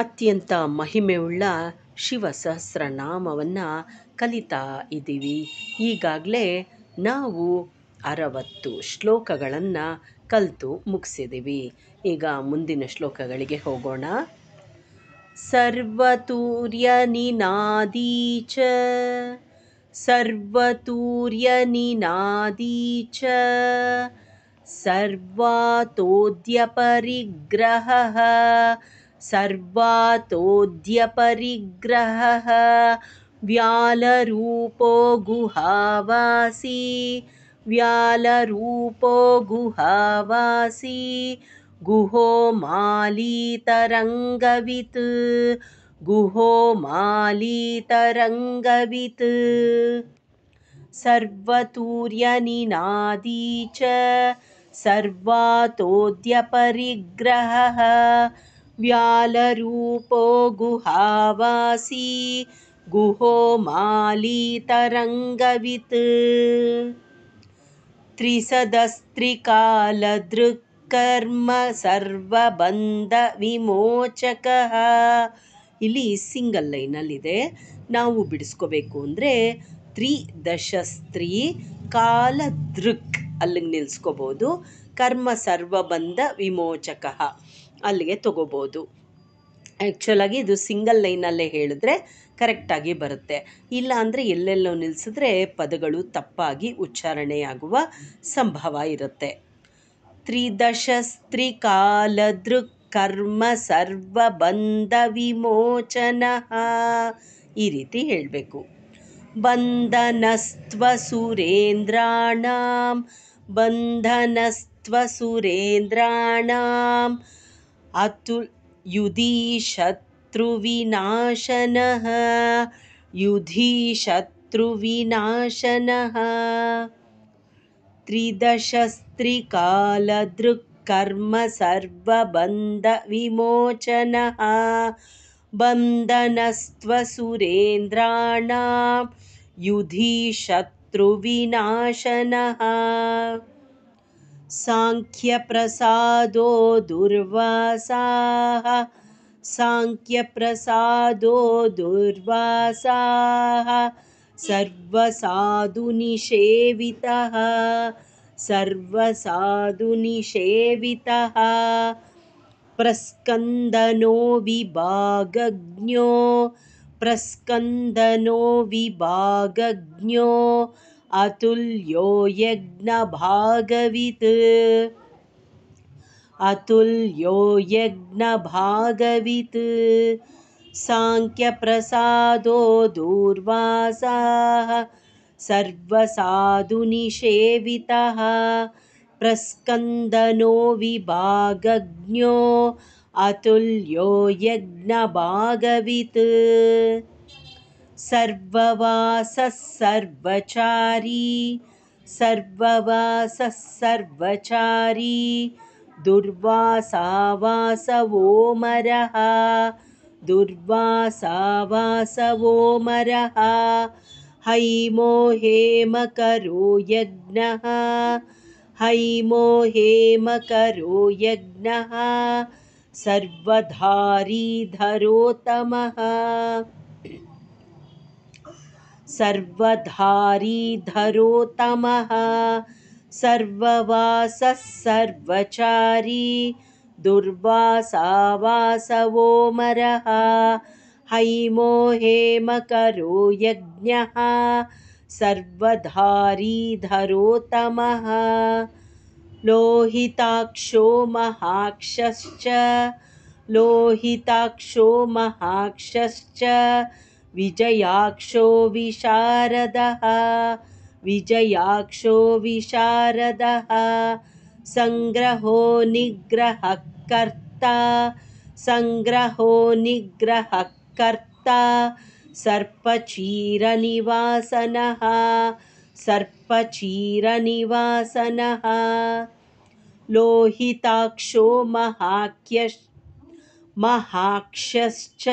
ಅತ್ಯಂತ ಮಹಿಮೆಯುಳ್ಳ ಶಿವ ಸಹಸ್ರನಾಮವನ್ನು ಕಲಿತಾ ಇದ್ದೀವಿ ಈಗಾಗಲೇ ನಾವು ಅರವತ್ತು ಶ್ಲೋಕಗಳನ್ನು ಕಲಿತು ಮುಗಿಸಿದ್ದೀವಿ ಈಗ ಮುಂದಿನ ಶ್ಲೋಕಗಳಿಗೆ ಹೋಗೋಣ ಸರ್ವತೂರ್ಯ ಸರ್ವತೂರ್ಯ ನಿನಾದೀಚ ಸರ್ವಾತೋದ್ಯ ಪರಿಗ್ರಹ सर्वातोऽद्यपरिग्रहः व्यालरूपो गुहावासी व्यालरूपो गुहावासी गुहो मालीतरङ्गवित् गुहो मालीतरङ्गवित् सर्वतूर्यनिनादी च सर्वातोऽद्यपरिग्रहः ಗುಹಾವಾಸಿ व्यालरूपो गुहावासी गुहो ಕರ್ಮ त्रिसदस्त्रिकालदृक्कर्म ವಿಮೋಚಕ ಇಲ್ಲಿ ಸಿಂಗಲ್ ಲೈನಲ್ಲಿದೆ ನಾವು ಬಿಡಿಸ್ಕೋಬೇಕು ಅಂದರೆ ತ್ರಿ ದಶಸ್ತ್ರೀ ಕಾಲದೃಕ್ ಅಲ್ಲಿಗೆ ನಿಲ್ಸ್ಕೋಬೋದು ಕರ್ಮ ಸರ್ವಬಂಧ ವಿಮೋಚಕ ಅಲ್ಲಿಗೆ ತಗೋಬೋದು ಆ್ಯಕ್ಚುಲಾಗಿ ಇದು ಸಿಂಗಲ್ ಲೈನಲ್ಲೇ ಹೇಳಿದ್ರೆ ಕರೆಕ್ಟಾಗಿ ಬರುತ್ತೆ ಇಲ್ಲ ಅಂದರೆ ಎಲ್ಲೆಲ್ಲೋ ನಿಲ್ಸಿದ್ರೆ ಪದಗಳು ತಪ್ಪಾಗಿ ಉಚ್ಚಾರಣೆಯಾಗುವ ಸಂಭವ ಇರುತ್ತೆ ತ್ರಿದಶ ಸ್ತ್ರೀಕಾಲದೃಕ್ ಕರ್ಮ ಬಂಧ ವಿಮೋಚನ ಈ ರೀತಿ ಹೇಳಬೇಕು ಬಂಧನಸ್ತ್ವ ಸುರೇಂದ್ರಾಣಾಂ ಬಂಧನಸ್ತ್ವ ಸುರೇಂದ್ರಾಣಾಂ अतुल् युधिशत्रुविनाशनः युधिशत्रुविनाशनः त्रिदशस्त्रिकालदृक्कर्म सर्वबन्धविमोचनः बन्धनस्त्वसुरेन्द्राणां युधिशत्रुविनाशनः सांख्यप्रसादो दुर्वासाः सांख्यप्रसादो दुर्वासाः सर्वसाधुनिषेवितः सर्वसाधुनिषेवितः प्रस्कन्दनो विभागज्ञो प्रस्कन्दनो विभागज्ञो अतुल्यो यज्ञभागवित् अतुल्यो यज्ञभागवित् सांख्यप्रसादो दूर्वासाः सर्वसाधुनिषेवितः प्रस्कन्दनो विभागज्ञो अतुल्यो यज्ञभागवित् सर्ववासस्सर्वचारी सर्ववासः सर्वचारी दुर्वासा वासवो मरः दुर्वासा वासवो मरः हैमो हैमो हेमकरो यज्ञः धरोतमः सर्वधारी धरोतमः सर्ववासः सर्वचारी दुर्वासावासवोमरः हैमो हेमकरो यज्ञः सर्वधारीधरोतमः लोहिताक्षो महाक्षश्च लोहिताक्षो महाक्षश्च विजयाक्षो विशारदः विजयाक्षो विशारदः सङ्ग्रहो निग्रहः कर्ता सङ्ग्रहो निग्रहः कर्ता सर्पचीरनिवासनः सर्पचीरनिवासनः लोहिताक्षो महाक्यश् महाक्षश्च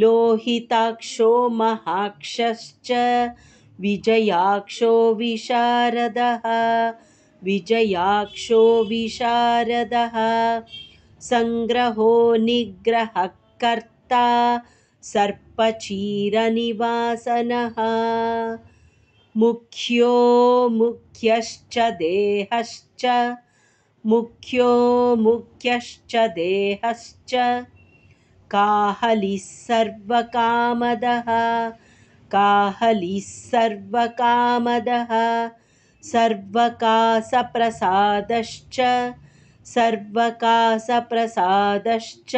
लोहिताक्षो महाक्षश्च विजयाक्षो विशारदः विजयाक्षो विशारदः सङ्ग्रहो निग्रहकर्ता सर्पचीरनिवासनः मुख्यो मुख्यश्च देहश्च मुख्यो मुख्यश्च देहश्च काहलिस्सर्वकामदः काहलिस्सर्वकामदः सर्वकासप्रसादश्च सर्वकासप्रसादश्च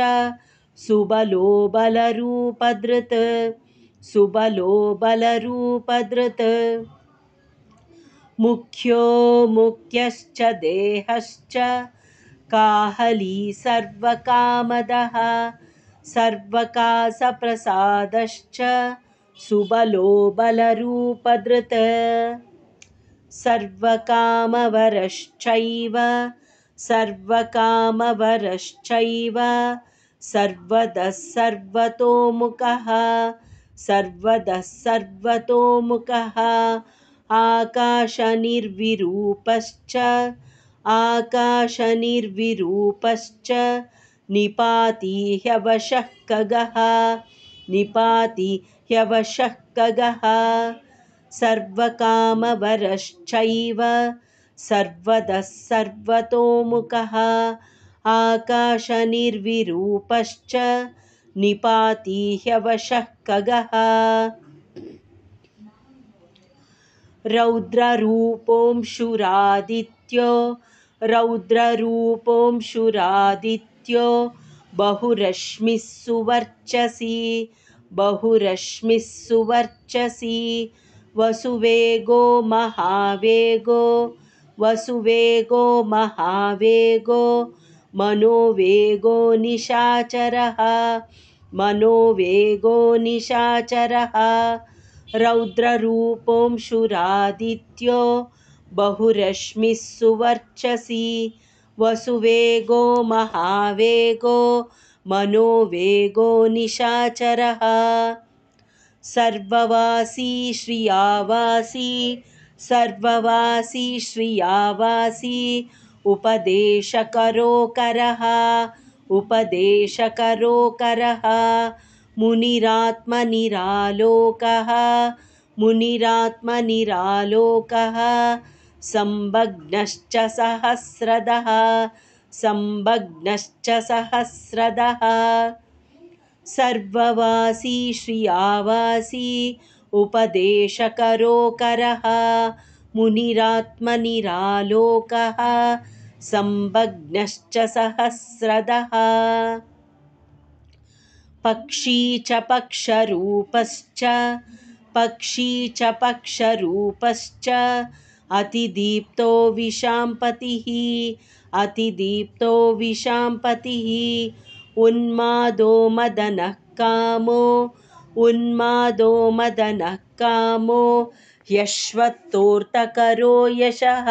सुबलो सुबलोबलरूपदृत् मुख्यो मुख्यश्च देहश्च काहली सर्वकामदः सर्वकासप्रसादश्च सुबलो बलरूपधृत सर्वकामवरश्चैव सर्वकामवरश्चैव सर्वदः सर्वतोमुखः सर्वदः सर्वतोमुखः आकाशनिर्विरूपश्च आकाशनिर्विरूपश्च निपाति ह्यवशः खगः निपाति खगः सर्वकामवरश्चैव सर्वदः सर्वतोमुखः आकाशनिर्विरूपश्च निपाति ह्यवशः खगः शूरादित्यो रौद्ररूपो ो बहुरश्मिः सुवर्चसि बहुरश्मिः सुवर्चसि वसुवेगो महावेगो वसुवेगो महावेगो मनोवेगो निशाचरः मनोवेगो निशाचरः रौद्ररूपों बहुरश्मिः सुवर्चसि वसुवेगो महावेगो मनोवेगो निशाचरः सर्ववासी श्रियावासी सर्ववासी श्रियावासी उपदेशकरोकरः उपदेशकरोकरः मुनिरात्मनिरालोकः मुनिरात्मनिरालोकः संभग्नश्च सहस्रदः संभग्नश्च सहस्रदः सर्ववासी श्रियावासी उपदेशकरोकरः मुनिरात्मनिरालोकः संभग्नश्च सहस्रदः पक्षी च पक्षरूपश्च पक्षी च पक्षरूपश्च अतिदीप्तो विशां पतिः अतिदीप्तो विशां पतिः उन्मादो मदनः कामो उन्मादो मदनः कामो ह्यश्वत्तोर्तकरो यशः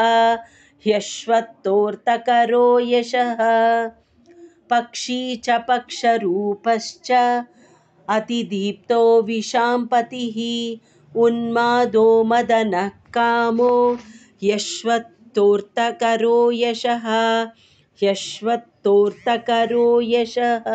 ह्यश्वत्तोर्तकरो यशः पक्षी च पक्षरूपश्च अतिदीप्तो विशां पतिः उन्मादो मदनः कामो यश्वत्तोर्थकरो यशः यश्वत्तोर्थकरो यशः